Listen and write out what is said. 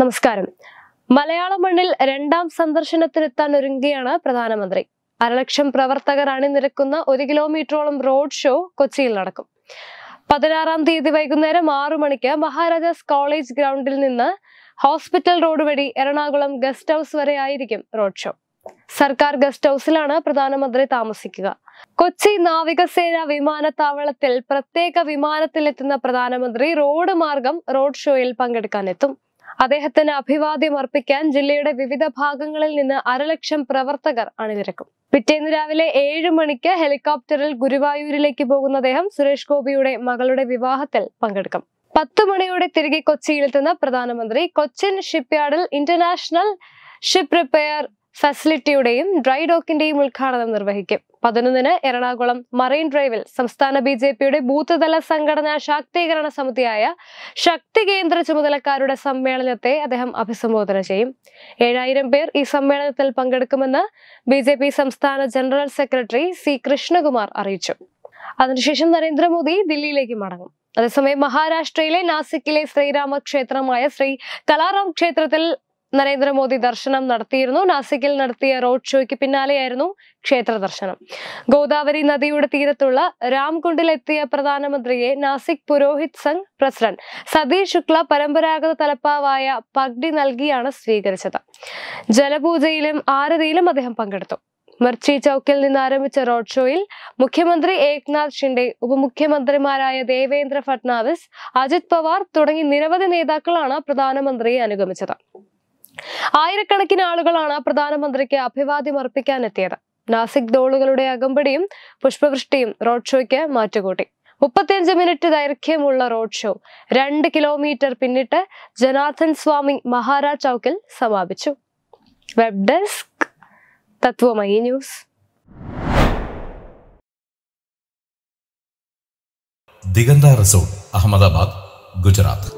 നമസ്കാരം മലയാള മണ്ണിൽ രണ്ടാം സന്ദർശനത്തിനെത്താൻ ഒരുങ്ങുകയാണ് പ്രധാനമന്ത്രി അരലക്ഷം പ്രവർത്തകർ അണിനിരക്കുന്ന ഒരു കിലോമീറ്ററോളം റോഡ് ഷോ കൊച്ചിയിൽ നടക്കും പതിനാറാം തീയതി വൈകുന്നേരം ആറു മണിക്ക് മഹാരാജാസ് കോളേജ് ഗ്രൗണ്ടിൽ നിന്ന് ഹോസ്പിറ്റൽ റോഡ് വഴി എറണാകുളം ഗസ്റ്റ് ഹൗസ് വരെ ആയിരിക്കും റോഡ് ഷോ സർക്കാർ ഗസ്റ്റ് ഹൗസിലാണ് പ്രധാനമന്ത്രി താമസിക്കുക കൊച്ചി നാവികസേന വിമാനത്താവളത്തിൽ പ്രത്യേക വിമാനത്തിലെത്തുന്ന പ്രധാനമന്ത്രി റോഡ് മാർഗം റോഡ് ഷോയിൽ പങ്കെടുക്കാനെത്തും അദ്ദേഹത്തിന് അഭിവാദ്യം അർപ്പിക്കാൻ ജില്ലയുടെ വിവിധ ഭാഗങ്ങളിൽ നിന്ന് അരലക്ഷം പ്രവർത്തകർ അണിനിരക്കും പിറ്റേന്ന് രാവിലെ ഏഴ് മണിക്ക് ഹെലികോപ്റ്ററിൽ ഗുരുവായൂരിലേക്ക് പോകുന്ന അദ്ദേഹം സുരേഷ് ഗോപിയുടെ മകളുടെ വിവാഹത്തിൽ പങ്കെടുക്കും പത്ത് മണിയോടെ തിരികെ കൊച്ചിയിലെത്തുന്ന പ്രധാനമന്ത്രി കൊച്ചിൻ ഷിപ്പ്യാർഡിൽ ഇന്റർനാഷണൽ ഷിപ്പ് റിപ്പയർ ഫെസിലിറ്റിയുടെയും ഡ്രൈ ഡോക്കിന്റെയും ഉദ്ഘാടനം നിർവഹിക്കും പതിനൊന്നിന് എറണാകുളം മറൈൻ ഡ്രൈവിൽ സംസ്ഥാന ബി ജെ പിയുടെ ബൂത്ത് തല സംഘടനാ ശാക്തീകരണ സമിതിയായ ശക്തി കേന്ദ്ര ചുമതലക്കാരുടെ സമ്മേളനത്തെ അദ്ദേഹം അഭിസംബോധന ചെയ്യും ഏഴായിരം പേർ ഈ സമ്മേളനത്തിൽ പങ്കെടുക്കുമെന്ന് ബി ജെ പി സംസ്ഥാന ജനറൽ സെക്രട്ടറി സി കൃഷ്ണകുമാർ അറിയിച്ചു അതിനുശേഷം നരേന്ദ്രമോദി ദില്ലിയിലേക്ക് മടങ്ങും അതേസമയം മഹാരാഷ്ട്രയിലെ നാസിക്കിലെ ശ്രീരാമ ക്ഷേത്രമായ ശ്രീ കലാറാം ക്ഷേത്രത്തിൽ നരേന്ദ്രമോദി ദർശനം നടത്തിയിരുന്നു നാസിക്കിൽ നടത്തിയ റോഡ് ഷോയ്ക്ക് പിന്നാലെയായിരുന്നു ക്ഷേത്ര ദർശനം ഗോദാവരി നദിയുടെ തീരത്തുള്ള രാംകുണ്ടിലെത്തിയ പ്രധാനമന്ത്രിയെ നാസിക് പുരോഹിത് സംഘ് പ്രസിഡന്റ് സതീഷ് ശുക്ല പരമ്പരാഗത തലപ്പാവായ പഗ്ഡി നൽകിയാണ് സ്വീകരിച്ചത് ജലപൂജയിലും ആരതിയിലും അദ്ദേഹം പങ്കെടുത്തു മിർച്ചി ചൌക്കിൽ നിന്ന് ആരംഭിച്ച റോഡ് ഷോയിൽ മുഖ്യമന്ത്രി ഏക്നാഥ് ഷിൻഡെ ഉപമുഖ്യമന്ത്രിമാരായ ദേവേന്ദ്ര ഫട്നാവിസ് അജിത് പവാർ തുടങ്ങി നിരവധി നേതാക്കളാണ് പ്രധാനമന്ത്രിയെ അനുഗമിച്ചത് ആയിരക്കണക്കിന് ആളുകളാണ് പ്രധാനമന്ത്രിക്ക് അഭിവാദ്യം എത്തിയത് നാസിക് ദോളുകളുടെ അകമ്പടിയും പുഷ്പവൃഷ്ടിയും റോഡ് ഷോയ്ക്ക് മാറ്റുകൂട്ടി മുപ്പത്തിയഞ്ച് മിനിറ്റ് ദൈർഘ്യമുള്ള റോഡ് ഷോ രണ്ട് കിലോമീറ്റർ പിന്നിട്ട് ജനാർദ്ദൻ സ്വാമി മഹാരാജ് ചൗക്കിൽ സമാപിച്ചു web desk Tatwamayi news Diganta resort Ahmedabad Gujarat